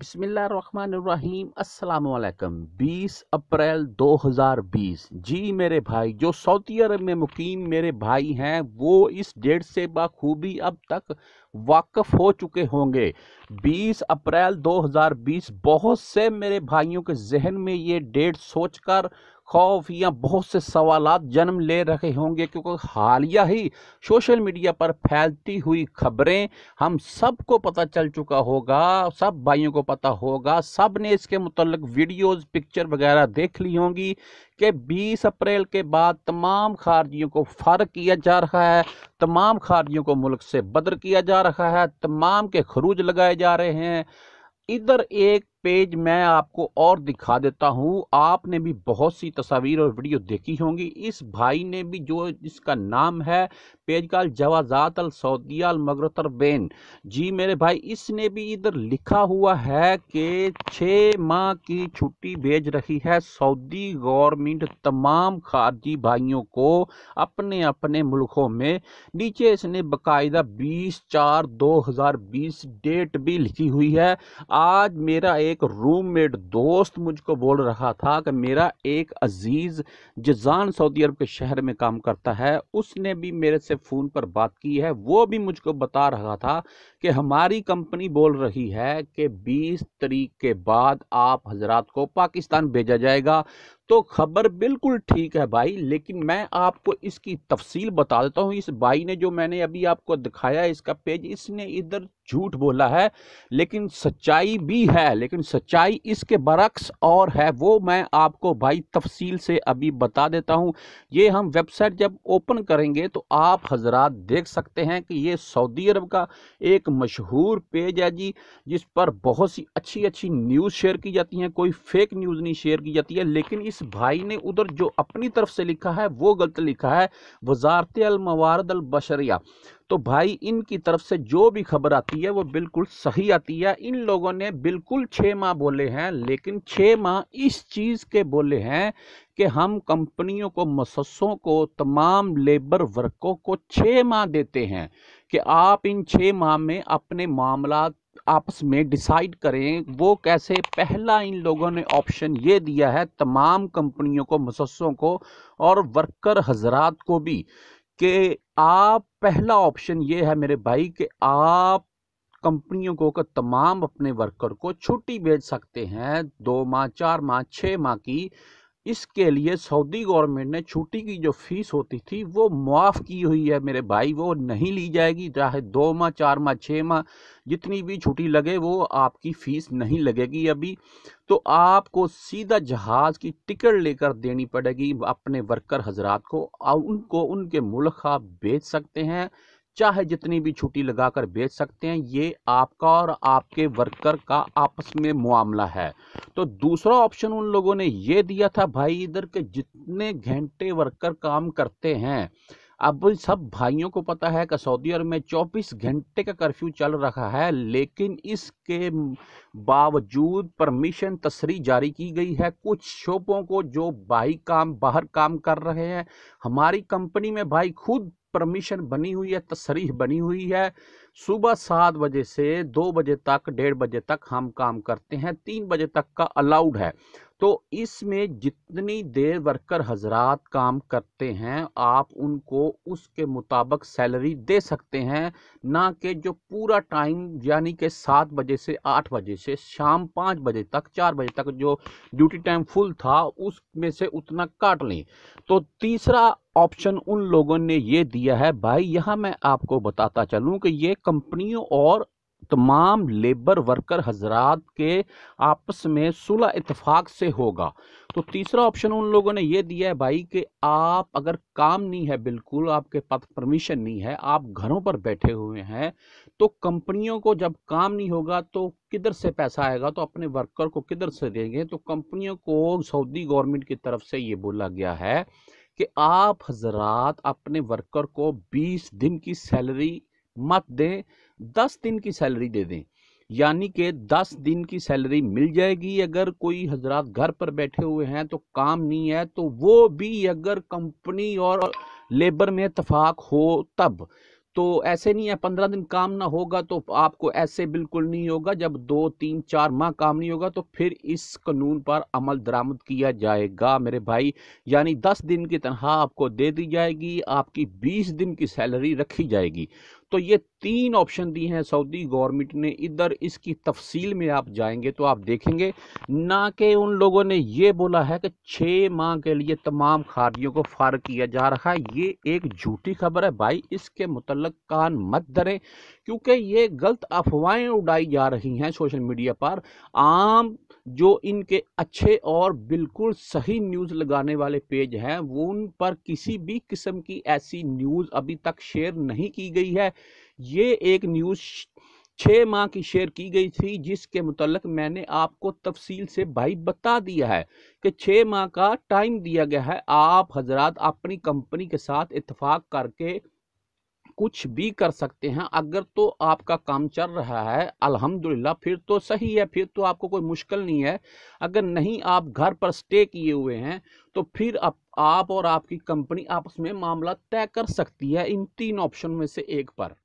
بسم اللہ الرحمن الرحیم السلام علیکم بیس اپریل دو ہزار بیس جی میرے بھائی جو سعودی عرب میں مقیم میرے بھائی ہیں وہ اس ڈیٹ سے بخوبی اب تک واقف ہو چکے ہوں گے بیس اپریل دو ہزار بیس بہت سے میرے بھائیوں کے ذہن میں یہ ڈیٹ سوچ کر خوف یا بہت سے سوالات جنم لے رہے ہوں گے کیونکہ حالیہ ہی شوشل میڈیا پر پھیلتی ہوئی خبریں ہم سب کو پتہ چل چکا ہوگا سب بھائیوں کو پتہ ہوگا سب نے اس کے متعلق ویڈیوز پکچر وغیرہ دیکھ لی ہوں گی کہ بیس اپریل کے بعد تمام خارجیوں کو فرغ کیا جا رہا ہے تمام خارجیوں کو ملک سے بدر کیا جا رہا ہے تمام کے خروج لگائے جا رہے ہیں ادھر ایک پیج میں آپ کو اور دکھا دیتا ہوں آپ نے بھی بہت سی تصاویر اور ویڈیو دیکھی ہوں گی اس بھائی نے بھی جو اس کا نام ہے پیج کال جوازات السعودیہ بین جی میرے بھائی اس نے بھی ادھر لکھا ہوا ہے کہ چھ ماہ کی چھٹی بھیج رہی ہے سعودی گورمنٹ تمام خارجی بھائیوں کو اپنے اپنے ملکوں میں نیچے اس نے باقاعدہ بیس چار دو ہزار بیس ڈیٹ بھی لکھی ہوئی ہے آج میرا ایک ایک روم میٹ دوست مجھ کو بول رہا تھا کہ میرا ایک عزیز جزان سعودی عرب کے شہر میں کام کرتا ہے اس نے بھی میرے سے فون پر بات کی ہے وہ بھی مجھ کو بتا رہا تھا کہ ہماری کمپنی بول رہی ہے کہ بیس تاریخ کے بعد آپ حضرات کو پاکستان بھیجا جائے گا تو خبر بالکل ٹھیک ہے بھائی لیکن میں آپ کو اس کی تفصیل بتا دیتا ہوں اس بھائی نے جو میں نے ابھی آپ کو دکھایا اس کا پیج اس نے ادھر جھوٹ بولا ہے لیکن سچائی بھی ہے لیکن سچائی اس کے برعکس اور ہے وہ میں آپ کو بھائی تفصیل سے ابھی بتا دیتا ہوں یہ ہم ویب سائٹ جب اوپن کریں گے تو آپ حضرات دیکھ سکتے ہیں کہ یہ سعودی عرب کا ایک مشہور پیج ہے جی جس پر بہت سی اچھی اچھی نیوز شیئر کی جاتی ہیں کوئی فیک نیوز نہیں شیئر کی جاتی ہے لیکن اس بھائی نے ادھر جو اپنی طرف سے لکھا ہے وہ غلط لکھا ہے وزارت الموارد البشریہ تو بھائی ان کی طرف سے جو بھی خبر آتی ہے وہ بالکل صحیح آتی ہے ان لوگوں نے بالکل چھ ماہ بولے ہیں لیکن چھ ماہ اس چیز کے بولے ہیں کہ ہم کمپنیوں کو مسسوں کو تمام لیبر ورکوں کو چھ ماہ دیتے ہیں کہ آپ ان چھ ماہ میں اپنے معاملات آپس میں ڈیسائیڈ کریں وہ کیسے پہلا ان لوگوں نے آپشن یہ دیا ہے تمام کمپنیوں کو مسسوں کو اور ورکر حضرات کو بھی کہ آپ پہلا آپشن یہ ہے میرے بھائی کہ آپ کمپنیوں کو کہ تمام اپنے ورکر کو چھٹی بھیج سکتے ہیں دو ماہ چار ماہ چھ ماہ کی اس کے لیے سعودی گورنمنٹ نے چھٹی کی جو فیس ہوتی تھی وہ معاف کی ہوئی ہے میرے بھائی وہ نہیں لی جائے گی چاہے دو ماہ چار ماہ چھ ماہ جتنی بھی چھٹی لگے وہ آپ کی فیس نہیں لگے گی ابھی تو آپ کو سیدھا جہاز کی ٹکٹ لے کر دینی پڑے گی اپنے ورکر حضرات کو ان کو ان کے ملک آپ بیچ سکتے ہیں چاہے جتنی بھی چھٹی لگا کر بیچ سکتے ہیں یہ آپ کا اور آپ کے ورکر کا آپس میں معاملہ ہے تو دوسرا آپشن ان لوگوں نے یہ دیا تھا بھائی ادھر کے جتنے گھنٹے ورکر کام کرتے ہیں اب سب بھائیوں کو پتا ہے کہ سعودی عرب میں چوبیس گھنٹے کا کرفیو چل رہا ہے لیکن اس کے باوجود پرمیشن تصریح جاری کی گئی ہے کچھ شوپوں کو جو بھائی کام باہر کام کر رہے ہیں ہماری کمپنی میں بھائی خود پرمیشن بنی ہوئی ہے تصریح بنی ہوئی ہے صبح سات بجے سے دو بجے تک ڈیڑھ بجے تک ہم کام کرتے ہیں تین بجے تک کا الاؤڈ ہے تو اس میں جتنی دیر ورکر حضرات کام کرتے ہیں آپ ان کو اس کے مطابق سیلری دے سکتے ہیں نہ کہ جو پورا ٹائم یعنی کہ سات بجے سے آٹھ بجے سے شام پانچ بجے تک چار بجے تک جو ڈیوٹی ٹائم فل تھا اس میں سے اتنا کاٹ لیں تو تیسرا آپشن ان لوگوں نے یہ دیا ہے بھائی یہاں میں آپ کو بتاتا چلوں کہ یہ کمپنیوں اور تمام لیبر ورکر حضرات کے آپس میں صلح اتفاق سے ہوگا تو تیسرا آپشن ان لوگوں نے یہ دیا ہے بھائی کہ آپ اگر کام نہیں ہے بالکل آپ کے پاس پرمیشن نہیں ہے آپ گھروں پر بیٹھے ہوئے ہیں تو کمپنیوں کو جب کام نہیں ہوگا تو کدھر سے پیسہ آئے گا تو اپنے ورکر کو کدھر سے دیں گے تو کمپنیوں کو سعودی گورنمنٹ کی طرف سے یہ بولا گیا ہے کہ آپ حضرات اپنے ورکر کو بیس دن کی سیلری مت دیں دس دن کی سیلری دے دیں یعنی کہ دس دن کی سیلری مل جائے گی اگر کوئی حضرات گھر پر بیٹھے ہوئے ہیں تو کام نہیں ہے تو وہ بھی اگر کمپنی اور لیبر میں اتفاق ہو تب تو ایسے نہیں ہے پندرہ دن کام نہ ہوگا تو آپ کو ایسے بالکل نہیں ہوگا جب دو تین چار ماہ کام نہیں ہوگا تو پھر اس قانون پر عمل درآمد کیا جائے گا میرے بھائی یعنی دس دن کی تنہا آپ کو دے دی جائے گی آپ کی بیس دن کی سیلری رکھی جائے گی تو یہ تین آپشن دی ہیں سعودی گورنمنٹ نے ادھر اس کی تفصیل میں آپ جائیں گے تو آپ دیکھیں گے نہ کہ ان لوگوں نے یہ بولا ہے کہ چھ ماہ کے لیے تمام خارجیوں کو فارغ کیا جا رہا ہے یہ ایک جھوٹی خبر ہے بھائی اس کے متعلق کان مت دریں کیونکہ یہ غلط افواہیں اڑائی جا رہی ہیں سوشل میڈیا پر عام جو ان کے اچھے اور بالکل صحیح نیوز لگانے والے پیج ہیں وہ ان پر کسی بھی قسم کی ایسی نیوز ابھی تک شیئر نہیں کی گئی ہے یہ ایک نیوز چھ ماہ کی شیئر کی گئی تھی جس کے متعلق میں نے آپ کو تفصیل سے بھائی بتا دیا ہے کہ چھ ماہ کا ٹائم دیا گیا ہے آپ حضرات اپنی کمپنی کے ساتھ اتفاق کر کے کچھ بھی کر سکتے ہیں اگر تو آپ کا کام چل رہا ہے الحمدللہ پھر تو صحیح ہے پھر تو آپ کو کوئی مشکل نہیں ہے اگر نہیں آپ گھر پر سٹے کیے ہوئے ہیں تو پھر آپ اور آپ کی کمپنی آپس میں معاملہ طے کر سکتی ہے ان تین آپشن میں سے ایک پر